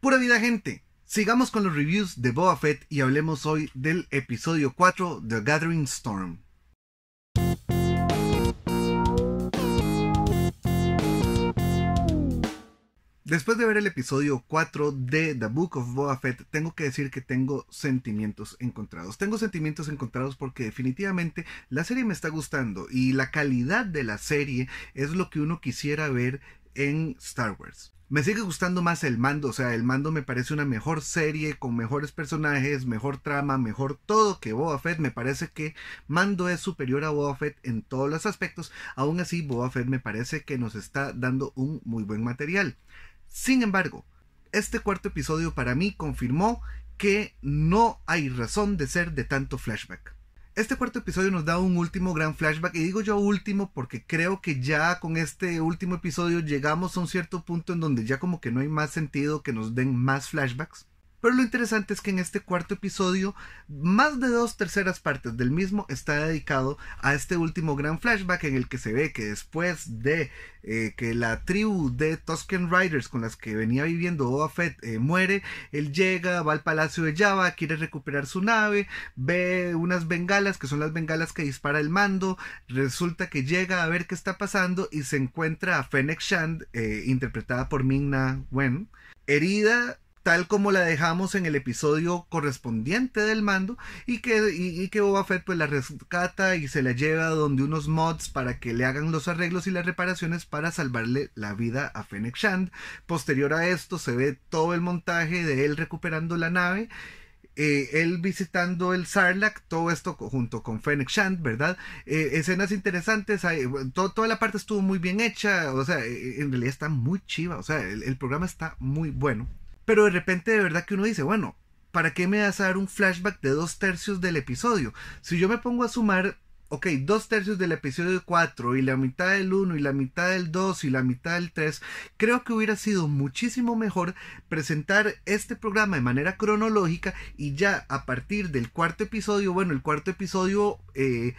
Pura vida, gente. Sigamos con los reviews de Boba Fett y hablemos hoy del episodio 4 de Gathering Storm. Después de ver el episodio 4 de The Book of Boba Fett, tengo que decir que tengo sentimientos encontrados. Tengo sentimientos encontrados porque definitivamente la serie me está gustando y la calidad de la serie es lo que uno quisiera ver en Star Wars. Me sigue gustando más el mando, o sea, el mando me parece una mejor serie, con mejores personajes, mejor trama, mejor todo que Boa Fett. Me parece que Mando es superior a Boa Fett en todos los aspectos. Aún así, Boa Fett me parece que nos está dando un muy buen material. Sin embargo, este cuarto episodio para mí confirmó que no hay razón de ser de tanto flashback. Este cuarto episodio nos da un último gran flashback y digo yo último porque creo que ya con este último episodio llegamos a un cierto punto en donde ya como que no hay más sentido que nos den más flashbacks. Pero lo interesante es que en este cuarto episodio, más de dos terceras partes del mismo está dedicado a este último gran flashback en el que se ve que después de eh, que la tribu de Tusken Riders con las que venía viviendo Oafet. Eh, muere, él llega, va al palacio de Java, quiere recuperar su nave, ve unas bengalas que son las bengalas que dispara el mando, resulta que llega a ver qué está pasando y se encuentra a Fennec Shand, eh, interpretada por ming Wen, herida tal como la dejamos en el episodio correspondiente del mando y que, y, que Boba Fett pues la rescata y se la lleva donde unos mods para que le hagan los arreglos y las reparaciones para salvarle la vida a Fennec Shand. Posterior a esto se ve todo el montaje de él recuperando la nave eh, él visitando el Sarlacc, todo esto junto con Fennec Shand, ¿verdad? Eh, escenas interesantes, toda la parte estuvo muy bien hecha, o sea, eh, en realidad está muy chiva, o sea, el programa está muy bueno. Pero de repente de verdad que uno dice, bueno, ¿para qué me vas a dar un flashback de dos tercios del episodio? Si yo me pongo a sumar, ok, dos tercios del episodio 4 y la mitad del 1 y la mitad del 2 y la mitad del 3, creo que hubiera sido muchísimo mejor presentar este programa de manera cronológica y ya a partir del cuarto episodio, bueno, el cuarto episodio... Eh,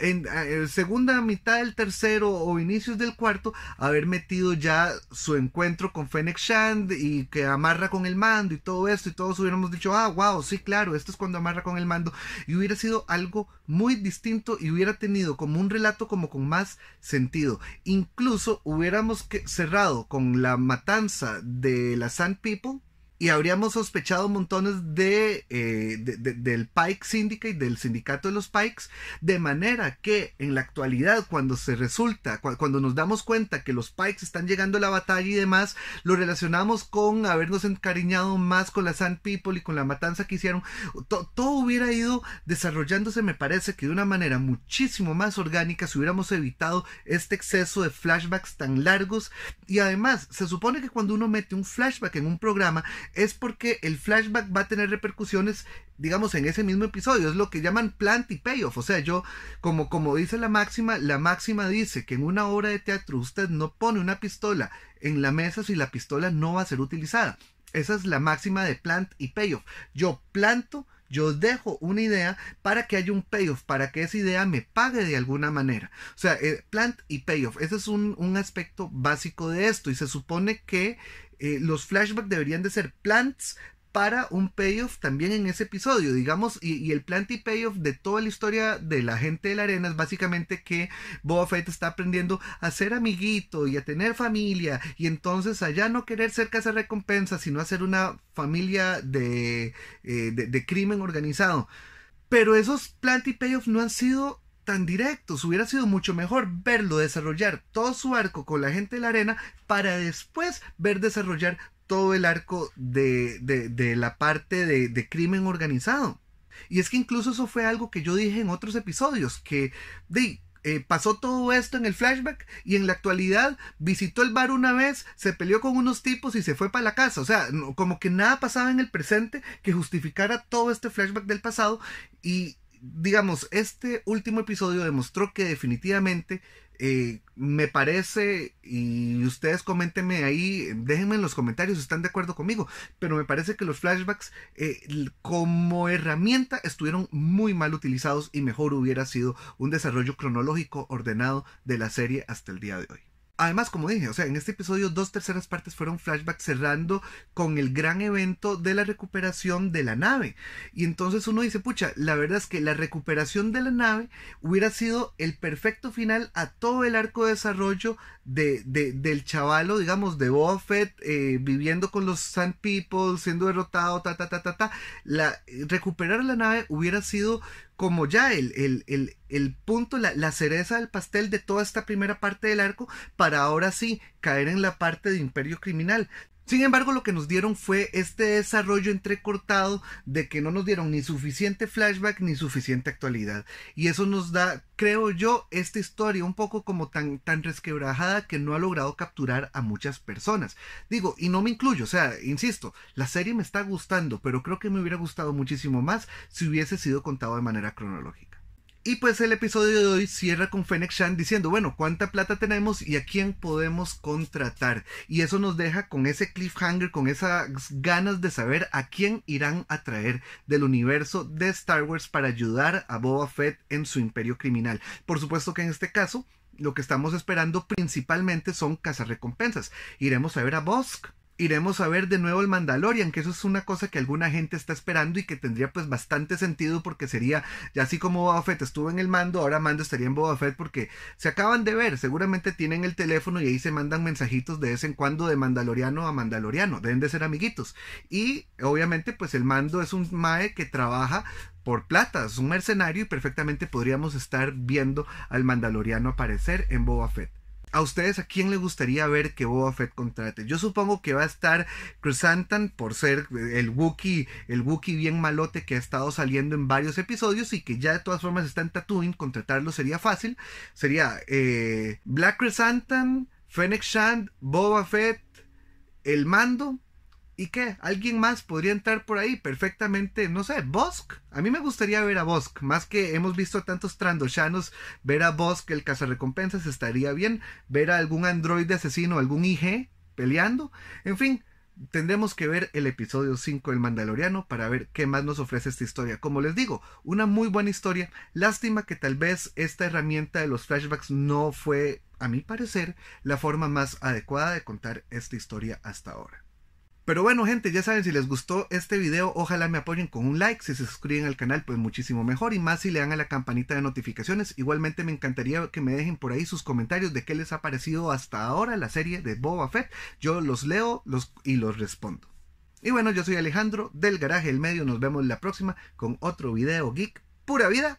Ah, en, segunda mitad del tercero o inicios del cuarto haber metido ya su encuentro con Fennec Shand y que amarra con el mando y todo esto y todos hubiéramos dicho, ah, wow, sí, claro, esto es cuando amarra con el mando y hubiera sido algo muy distinto y hubiera tenido como un relato como con más sentido. Incluso hubiéramos cerrado con la matanza de la Sand People y habríamos sospechado montones eh, de, del Pike Syndicate, del sindicato de los Pikes, de manera que en la actualidad cuando se resulta, cuando nos damos cuenta que los Pikes están llegando a la batalla y demás, lo relacionamos con habernos encariñado más con la Sand People y con la matanza que hicieron, todo hubiera ido desarrollándose me parece que de una manera muchísimo más orgánica si hubiéramos evitado este exceso de flashbacks tan largos y además se supone que cuando uno mete un flashback en un programa, es porque el flashback va a tener repercusiones digamos, en ese mismo episodio. Es lo que llaman plant y payoff. O sea, yo, como, como dice la máxima, la máxima dice que en una obra de teatro usted no pone una pistola en la mesa si la pistola no va a ser utilizada. Esa es la máxima de plant y payoff. Yo planto yo dejo una idea para que haya un payoff, para que esa idea me pague de alguna manera. O sea, eh, plant y payoff, ese es un, aspecto básico de esto y se supone que eh, los flashbacks deberían de ser plants para un payoff también en ese episodio, digamos, y, el plan y payoff de toda la historia de la gente de la arena es básicamente que Boba Fett está aprendiendo a ser amiguito y a tener familia, y entonces allá no querer ser casa recompensa, sino hacer una familia eh, de, de, crimen organizado. Pero esos plant y payoff no han sido tan directos. Hubiera sido mucho mejor verlo desarrollar todo su arco con la gente de la arena para después ver desarrollar todo el arco de, la parte de, crimen organizado. Y es que incluso eso fue algo que yo dije en otros episodios, que eh, pasó todo esto en el flashback y en la actualidad visitó el bar una vez, se peleó con unos tipos y se fue para la casa. O sea, como que nada pasaba en el presente que justificara todo este flashback del pasado y digamos, este último episodio demostró que definitivamente eh, me parece, y ustedes coméntenme ahí, déjenme en los comentarios si están de acuerdo conmigo, pero me parece que los flashbacks eh, como herramienta estuvieron muy mal utilizados y mejor hubiera sido un desarrollo cronológico ordenado de la serie hasta el día de hoy. Además, como dije, o sea, en este episodio dos terceras partes fueron flashbacks cerrando con el gran evento de la recuperación de la nave. Y entonces uno dice, pucha, la verdad es que la recuperación de la nave hubiera sido el perfecto final a todo el arco de desarrollo de, del chavalo, digamos, de Buffett, eh, viviendo con los Sand People, siendo derrotado, ta, ta, ta, ta, ta. La, recuperar la nave hubiera sido como ya el, el, punto, la, la, cereza del pastel de toda esta primera parte del arco, para ahora sí caer en la parte de imperio criminal. Sin embargo, lo que nos dieron fue este desarrollo entrecortado de que no nos dieron ni suficiente flashback ni suficiente actualidad. Y eso nos da, creo yo, esta historia un poco como tan, tan resquebrajada que no ha logrado capturar a muchas personas. Digo, y no me incluyo, o sea, insisto, la serie me está gustando, pero creo que me hubiera gustado muchísimo más si hubiese sido contado de manera cronológica. Y pues el episodio de hoy cierra con Fennec Shan diciendo, bueno, ¿cuánta plata tenemos y a quién podemos contratar? Y eso nos deja con ese cliffhanger, con esas ganas de saber a quién irán a traer del universo de Star Wars para ayudar a Boba Fett en su imperio criminal. Por supuesto que en este caso, lo que estamos esperando principalmente son cazarrecompensas. Iremos a ver a Bosk, iremos a ver de nuevo el Mandalorian, que eso es una cosa que alguna gente está esperando y que tendría pues bastante sentido porque sería, ya así como Boba Fett estuvo en el mando, ahora Mando estaría en Boba Fett porque se acaban de ver, seguramente tienen el teléfono y ahí se mandan mensajitos de vez en cuando de Mandaloriano a Mandaloriano, deben de ser amiguitos. Y obviamente pues el Mando es un Mae que trabaja por plata, es un mercenario y perfectamente podríamos estar viendo al Mandaloriano aparecer en Boba Fett. ¿A ustedes a quién le gustaría ver que Boba Fett contrate? Yo supongo que va a estar cruzantan por ser el Wookiee, el Wookiee bien malote que ha estado saliendo en varios episodios y que ya de todas formas está en Tatooine, contratarlo sería fácil. Sería eh, Black Chrysanthemum, Fennec Shand, Boba Fett, el mando ¿Y qué? ¿Alguien más podría entrar por ahí perfectamente? No sé, Bosk. A mí me gustaría ver a Bosk. Más que hemos visto tantos trandoshanos, ver a Bosk, el cazarrecompensas, estaría bien. Ver a algún androide asesino, algún IG peleando. En fin, tendremos que ver el episodio 5 del Mandaloriano para ver qué más nos ofrece esta historia. Como les digo, una muy buena historia. Lástima que tal vez esta herramienta de los flashbacks no fue, a mi parecer, la forma más adecuada de contar esta historia hasta ahora. Pero bueno, gente, ya saben, si les gustó este video, ojalá me apoyen con un like. Si se suscriben al canal, pues muchísimo mejor. Y más si le dan a la campanita de notificaciones. Igualmente me encantaría que me dejen por ahí sus comentarios de qué les ha parecido hasta ahora la serie de Boba Fett. Yo los leo los, y los respondo. Y bueno, yo soy Alejandro del Garaje del Medio. Nos vemos la próxima con otro video geek. ¡Pura vida!